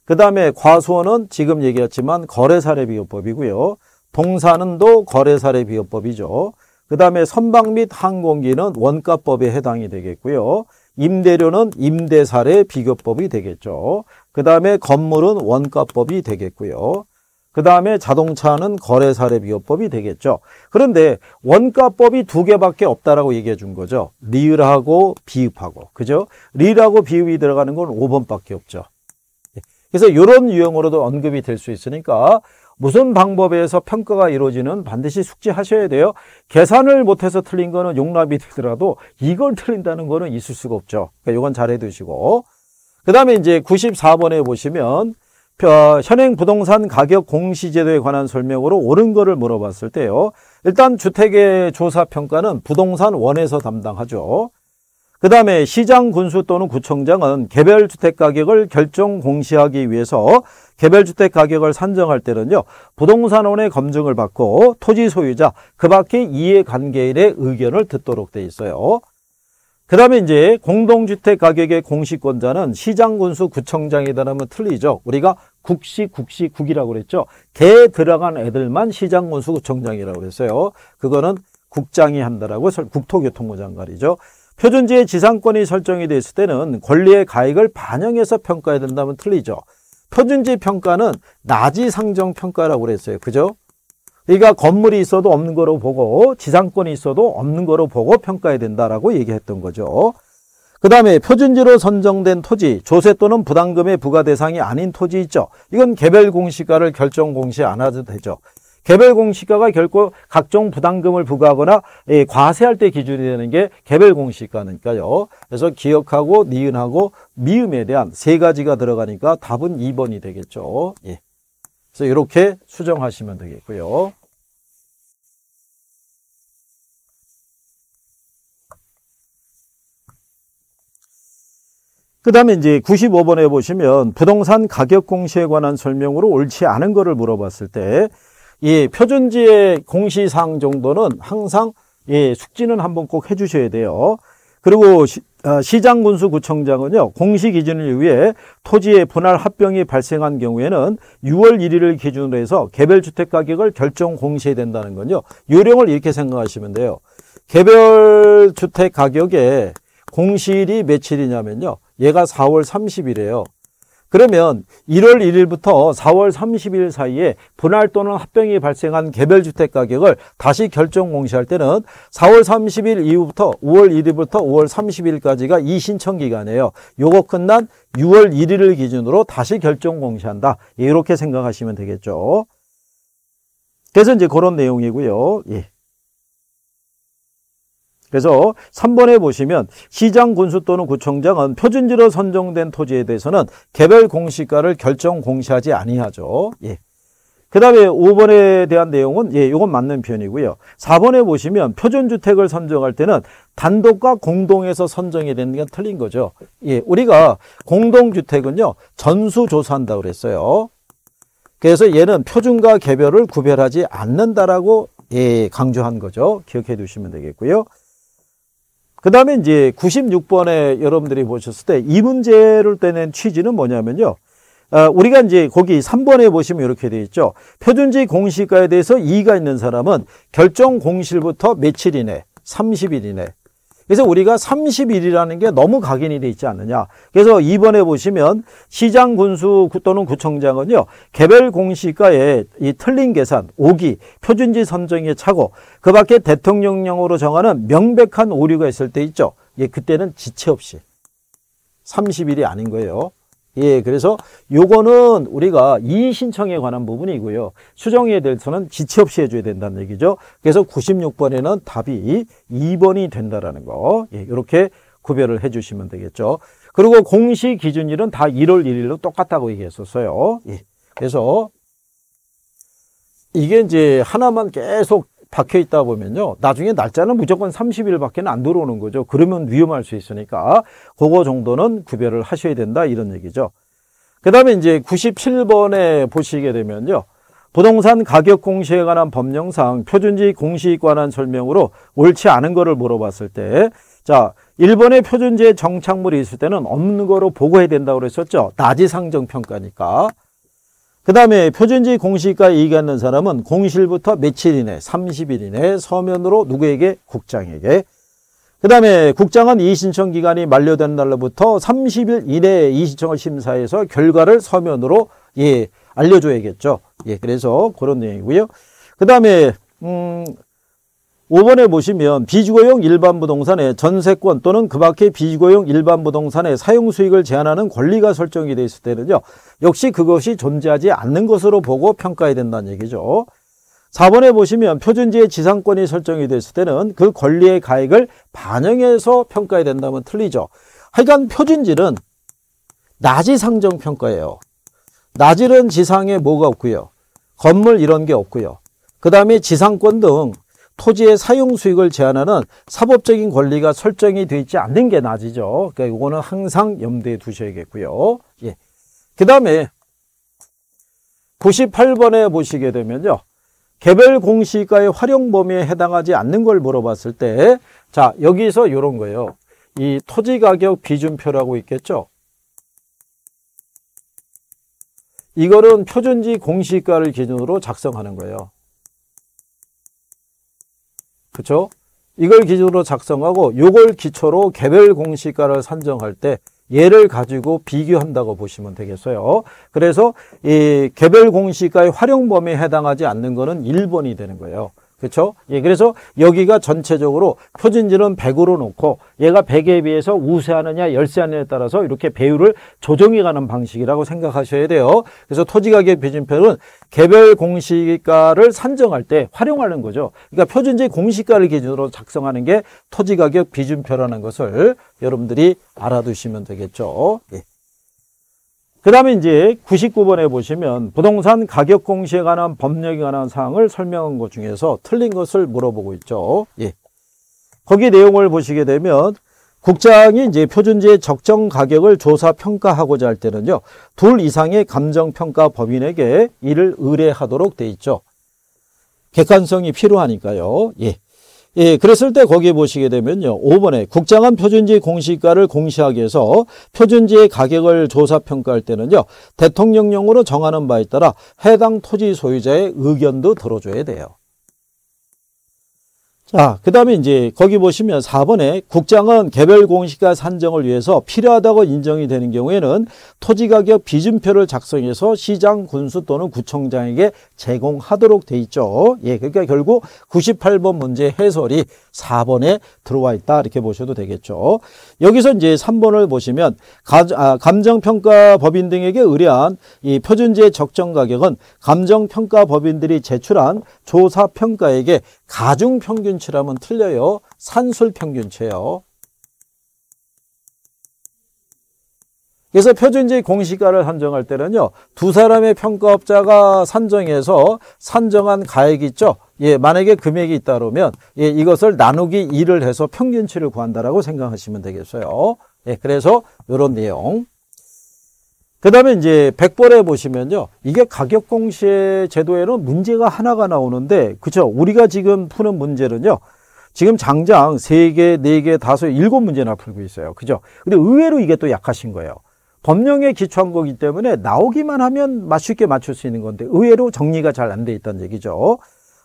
그 다음에 과수원은 지금 얘기했지만 거래사례비법이고요. 동사는도 거래사례비법이죠. 그 다음에 선박 및 항공기는 원가법에 해당이 되겠고요. 임대료는 임대사례 비교법이 되겠죠. 그 다음에 건물은 원가법이 되겠고요. 그 다음에 자동차는 거래사례 비교법이 되겠죠. 그런데 원가법이 두 개밖에 없다라고 얘기해 준 거죠. 리을하고 비읍하고. 그죠? 리을하고 비읍이 들어가는 건 5번밖에 없죠. 예. 그래서 이런 유형으로도 언급이 될 수 있으니까 무슨 방법에서 평가가 이루어지는 반드시 숙지하셔야 돼요. 계산을 못해서 틀린 거는 용납이 되더라도 이걸 틀린다는 거는 있을 수가 없죠. 그러니까 이건 잘해 두시고. 그 다음에 이제 94번에 보시면 어, 현행 부동산 가격 공시제도에 관한 설명으로 옳은 거를 물어봤을 때요. 일단 주택의 조사평가는 부동산원에서 담당하죠. 그 다음에 시장 군수 또는 구청장은 개별 주택 가격을 결정 공시하기 위해서 개별 주택 가격을 산정할 때는요. 부동산원의 검증을 받고 토지 소유자 그 밖의 이해관계인의 의견을 듣도록 돼 있어요. 그 다음에 이제 공동주택 가격의 공시권자는 시장 군수 구청장이다라면 틀리죠. 우리가 국시 국시 국이라고 그랬죠. 개 들어간 애들만 시장 군수 구청장이라고 그랬어요. 그거는 국장이 한다라고 국토교통부 장관이죠. 표준지의 지상권이 설정이 됐을 때는 권리의 가액을 반영해서 평가해야 된다면 틀리죠. 표준지 평가는 낮이 상정 평가라고 그랬어요. 그죠? 그러니까 건물이 있어도 없는 거로 보고 지상권이 있어도 없는 거로 보고 평가해야 된다라고 얘기했던 거죠. 그 다음에 표준지로 선정된 토지, 조세 또는 부담금의 부과 대상이 아닌 토지 있죠. 이건 개별 공시가를 결정 공시 안 하도 되죠. 개별 공시가가 결코 각종 부담금을 부과하거나 예, 과세할 때 기준이 되는 게 개별 공시가니까요. 그래서 기억하고 니은하고 미음에 대한 세 가지가 들어가니까 답은 2번이 되겠죠. 예. 그래서 이렇게 수정하시면 되겠고요. 그 다음에 이제 95번에 보시면 부동산 가격 공시에 관한 설명으로 옳지 않은 거를 물어봤을 때 예, 표준지의 공시사항 정도는 항상 예, 숙지는 한번 꼭 해주셔야 돼요. 그리고 시, 어, 장군수구청장은요 공시 기준을 위해 토지의 분할 합병이 발생한 경우에는 6월 1일을 기준으로 해서 개별 주택 가격을 결정 공시해야 된다는 건요 요령을 이렇게 생각하시면 돼요 개별 주택 가격에 공시일이 며칠이냐면요 얘가 4월 30일이에요 그러면 1월 1일부터 4월 30일 사이에 분할 또는 합병이 발생한 개별 주택 가격을 다시 결정 공시할 때는 4월 30일 이후부터 5월 1일부터 5월 30일까지가 이 신청 기간이에요. 요거 끝난 6월 1일을 기준으로 다시 결정 공시한다. 이렇게 생각하시면 되겠죠. 그래서 이제 그런 내용이고요. 예. 그래서 3번에 보시면 시장 군수 또는 구청장은 표준지로 선정된 토지에 대해서는 개별 공시가를 결정 공시하지 아니하죠. 예. 그 다음에 5번에 대한 내용은 예, 이건 맞는 표현이고요. 4번에 보시면 표준주택을 선정할 때는 단독과 공동에서 선정이 되는 건 틀린 거죠. 예, 우리가 공동주택은요. 전수조사한다고 그랬어요. 그래서 얘는 표준과 개별을 구별하지 않는다라고 예, 강조한 거죠. 기억해 두시면 되겠고요. 그 다음에 이제 96번에 여러분들이 보셨을 때 이 문제를 떼낸 취지는 뭐냐면요. 아, 우리가 이제 거기 3번에 보시면 이렇게 되어 있죠. 표준지 공시가에 대해서 이의가 있는 사람은 결정 공실부터 며칠 이내, 30일 이내, 그래서 우리가 30일이라는 게 너무 각인이 돼 있지 않느냐. 그래서 이번에 보시면 시장 군수 또는 구청장은요. 개별 공시가의 이 틀린 계산, 오기, 표준지 선정의 착오, 그 밖에 대통령령으로 정하는 명백한 오류가 있을 때 있죠. 예, 그때는 지체 없이 30일이 아닌 거예요. 예, 그래서 요거는 우리가 이의신청에 관한 부분이고요. 수정에 대해서는 지체 없이 해줘야 된다는 얘기죠. 그래서 96번에는 답이 2번이 된다라는 거. 예, 이렇게 구별을 해주시면 되겠죠. 그리고 공시 기준일은 다 1월 1일로 똑같다고 얘기했었어요. 예, 그래서 이게 이제 하나만 계속 박혀 있다 보면요. 나중에 날짜는 무조건 30일밖에 안 들어오는 거죠. 그러면 위험할 수 있으니까 그거 정도는 구별을 하셔야 된다 이런 얘기죠. 그 다음에 이제 97번에 보시게 되면요. 부동산 가격 공시에 관한 법령상 표준지 공시에 관한 설명으로 옳지 않은 거를 물어봤을 때, 자, 일본의 표준지에 정착물이 있을 때는 없는 거로 보고해야 된다고 그랬었죠. 나지 상정 평가니까. 그 다음에 표준지 공시가 이익하는 사람은 공실부터 며칠 이내 30일 이내 서면으로 누구에게 국장에게 그 다음에 국장은 이의신청 기간이 만료된 날로부터 30일 이내에 이의신청을 심사해서 결과를 서면으로 예 알려줘야겠죠. 예 그래서 그런 내용이고요. 그 다음에 음 5번에 보시면 비주거용 일반 부동산의 전세권 또는 그 밖의 비주거용 일반 부동산의 사용 수익을 제한하는 권리가 설정이 돼 있을 때는요. 역시 그것이 존재하지 않는 것으로 보고 평가해야 된다는 얘기죠. 4번에 보시면 표준지의 지상권이 설정이 됐을 때는 그 권리의 가액을 반영해서 평가해야 된다면 틀리죠. 하여간 표준지는 낮이 상정평가예요. 낮일는 지상에 뭐가 없고요. 건물 이런 게 없고요. 그 다음에 지상권 등 토지의 사용 수익을 제한하는 사법적인 권리가 설정이 되어 있지 않는 게 낮이죠. 그러니까 이거는 항상 염두에 두셔야겠고요. 예. 그 다음에 98번에 보시게 되면요. 개별 공시가의 활용 범위에 해당하지 않는 걸 물어봤을 때, 자, 여기서 이런 거예요. 이 토지 가격 비준표라고 있겠죠? 이거는 표준지 공시가를 기준으로 작성하는 거예요. 그렇 이걸 기준으로 작성하고 이걸 기초로 개별 공시가를 산정할 때 얘를 가지고 비교한다고 보시면 되겠어요. 그래서 이 개별 공시가의 활용 범위에 해당하지 않는 거는 1번이 되는 거예요. 그렇죠? 예, 그래서 여기가 전체적으로 표준지는 100으로 놓고 얘가 100에 비해서 우세하느냐 열세하느냐에 따라서 이렇게 배율을 조정해 가는 방식이라고 생각하셔야 돼요. 그래서 토지가격 표준표는 개별 공시가를 산정할 때 활용하는 거죠. 그러니까 표준지 공시가를 기준으로 작성하는 게 토지가격 비준표라는 것을 여러분들이 알아두시면 되겠죠. 예. 그 다음에 이제 99번에 보시면 부동산 가격 공시에 관한 법령에 관한 사항을 설명한 것 중에서 틀린 것을 물어보고 있죠. 예. 거기 내용을 보시게 되면 국장이 이제 표준지의 적정 가격을 조사 평가하고자 할 때는요. 둘 이상의 감정평가 법인에게 이를 의뢰하도록 돼 있죠. 객관성이 필요하니까요. 예. 예, 그랬을 때 거기에 보시게 되면요. 5번에 국장은 표준지 공시가를 공시하기 위해서 표준지의 가격을 조사 평가할 때는요. 대통령령으로 정하는 바에 따라 해당 토지 소유자의 의견도 들어줘야 돼요. 자, 그 다음에 이제 거기 보시면 4번에 국장은 개별 공시가 산정을 위해서 필요하다고 인정이 되는 경우에는 토지가격 비준표를 작성해서 시장, 군수 또는 구청장에게 제공하도록 돼 있죠. 예, 그러니까 결국 98번 문제 해설이 4번에 들어와 있다 이렇게 보셔도 되겠죠. 여기서 이제 3번을 보시면 가, 아, 감정평가 법인 등에게 의뢰한 이 표준지의 적정 가격은 감정평가 법인들이 제출한 조사평가에게 가중평균 평균치라면 틀려요. 산술 평균치예요. 그래서 표준지 공시가를 산정할 때는요. 두 사람의 평가업자가 산정해서 산정한 가액이 있죠. 예, 만약에 금액이 있다 그러면 예, 이것을 나누기 2를 해서 평균치를 구한다라고 생각하시면 되겠어요. 예, 그래서 이런 내용. 그 다음에 이제 1 0 0번에 보시면요. 이게 가격 공시의 제도에는 문제가 하나가 나오는데, 그쵸. 우리가 지금 푸는 문제는요. 지금 장장 3개, 4개, 5, 7문제나 풀고 있어요. 그죠? 근데 의외로 이게 또 약하신 거예요. 법령에 기초한 거기 때문에 나오기만 하면 쉽게 맞출 수 있는 건데 의외로 정리가 잘 안 돼 있다는 얘기죠.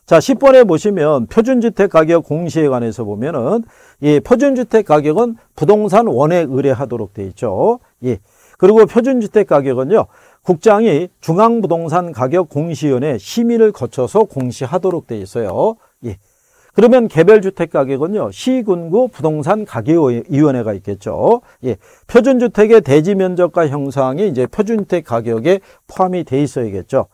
자, 10번에 보시면 표준주택 가격 공시에 관해서 보면은 예, 표준주택 가격은 부동산 원에 의뢰하도록 돼 있죠. 예. 그리고 표준주택 가격은요. 국장이 중앙부동산 가격 공시위원회 심의를 거쳐서 공시하도록 돼 있어요. 예. 그러면 개별 주택 가격은요. 시군구 부동산 가격위원회가 있겠죠. 예. 표준주택의 대지 면적과 형상이 이제 표준주택 가격에 포함이 돼 있어야겠죠.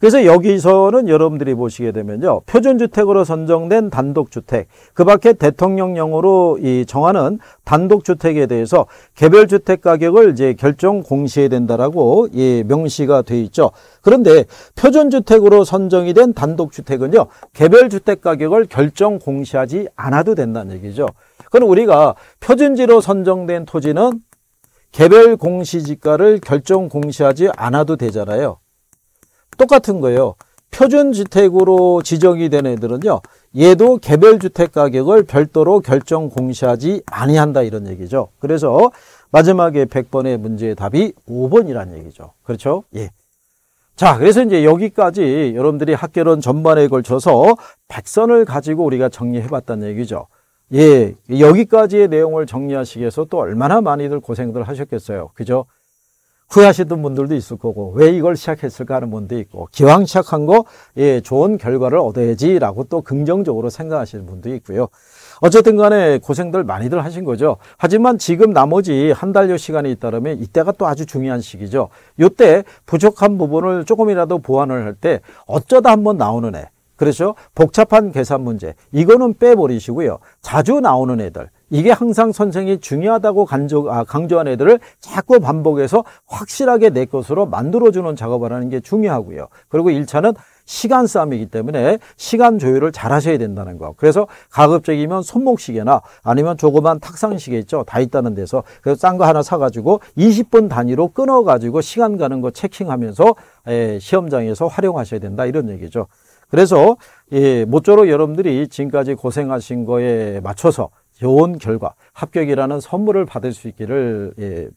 그래서 여기서는 여러분들이 보시게 되면요. 표준주택으로 선정된 단독주택, 그 밖에 대통령령으로 이 정하는 단독주택에 대해서 개별주택 가격을 이제 결정 공시해야 된다라고 예, 명시가 돼 있죠. 그런데 표준주택으로 선정이 된 단독주택은요. 개별주택 가격을 결정 공시하지 않아도 된다는 얘기죠. 그럼 우리가 표준지로 선정된 토지는 개별 공시지가를 결정 공시하지 않아도 되잖아요. 똑같은 거예요. 표준주택으로 지정이 된 애들은요. 얘도 개별주택 가격을 별도로 결정 공시하지 아니한다 이런 얘기죠. 그래서 마지막에 100번의 문제의 답이 5번이란 얘기죠. 그렇죠? 예. 자, 그래서 이제 여기까지 여러분들이 학교론 전반에 걸쳐서 백선을 가지고 우리가 정리해 봤다는 얘기죠. 예, 여기까지의 내용을 정리하시기 위해서 또 얼마나 많이들 고생들 하셨겠어요. 그죠? 후회하시던 분들도 있을 거고 왜 이걸 시작했을까 하는 분도 있고 기왕 시작한 거 예, 좋은 결과를 얻어야지라고 또 긍정적으로 생각하시는 분도 있고요. 어쨌든 간에 고생들 많이들 하신 거죠. 하지만 지금 나머지 한 달여 시간이 있다면 라 이때가 또 아주 중요한 시기죠. 이때 부족한 부분을 조금이라도 보완을 할 때 어쩌다 한번 나오는 애. 그렇죠? 복잡한 계산 문제. 이거는 빼버리시고요. 자주 나오는 애들. 이게 항상 선생이 중요하다고 아, 강조한 애들을 자꾸 반복해서 확실하게 내 것으로 만들어주는 작업을 하는 게 중요하고요. 그리고 1차는 시간 싸움이기 때문에 시간 조율을 잘 하셔야 된다는 거. 그래서 가급적이면 손목시계나 아니면 조그만 탁상시계 있죠. 다 있다는 데서 그싼거 하나 사가지고 20분 단위로 끊어가지고 시간 가는 거 체킹하면서 에, 예, 시험장에서 활용하셔야 된다 이런 얘기죠. 그래서 예, 모쪼록 여러분들이 지금까지 고생하신 거에 맞춰서 좋은 결과, 합격이라는 선물을 받을 수 있기를 예,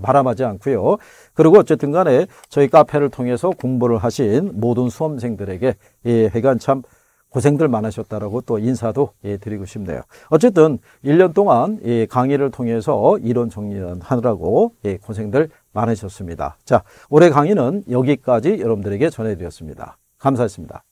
바람하지 않고요. 그리고 어쨌든 간에 저희 카페를 통해서 공부를 하신 모든 수험생들에게 예, 회관 참 고생들 많으셨다라고 또 인사도 예, 드리고 싶네요. 어쨌든 1년 동안 예, 강의를 통해서 이론 정리 하느라고 예, 고생들 많으셨습니다. 자, 올해 강의는 여기까지 여러분들에게 전해드렸습니다. 감사했습니다.